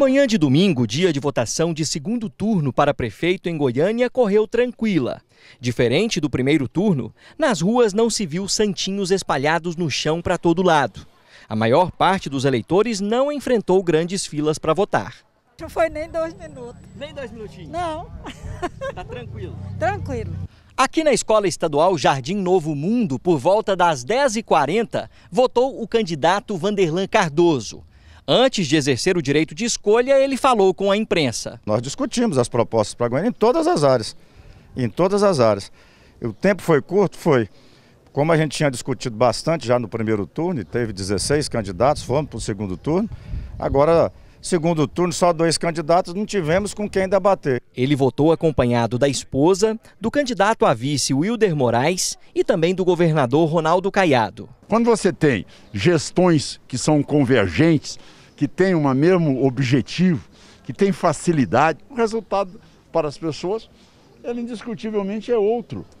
Manhã de domingo, dia de votação de segundo turno para prefeito em Goiânia, correu tranquila. Diferente do primeiro turno, nas ruas não se viu santinhos espalhados no chão para todo lado. A maior parte dos eleitores não enfrentou grandes filas para votar. Não foi nem dois minutos. Nem dois minutinhos? Não. Tá tranquilo? Tranquilo. Aqui na Escola Estadual Jardim Novo Mundo, por volta das 10h40, votou o candidato Vanderlan Cardoso. Antes de exercer o direito de escolha, ele falou com a imprensa. Nós discutimos as propostas para Goiânia em todas as áreas. Em todas as áreas. O tempo foi curto? Foi. Como a gente tinha discutido bastante já no primeiro turno, teve 16 candidatos, fomos para o segundo turno. Agora Segundo turno, só dois candidatos, não tivemos com quem debater. Ele votou acompanhado da esposa, do candidato a vice Wilder Moraes e também do governador Ronaldo Caiado. Quando você tem gestões que são convergentes, que tem o mesmo objetivo, que tem facilidade, o resultado para as pessoas, ele indiscutivelmente é outro.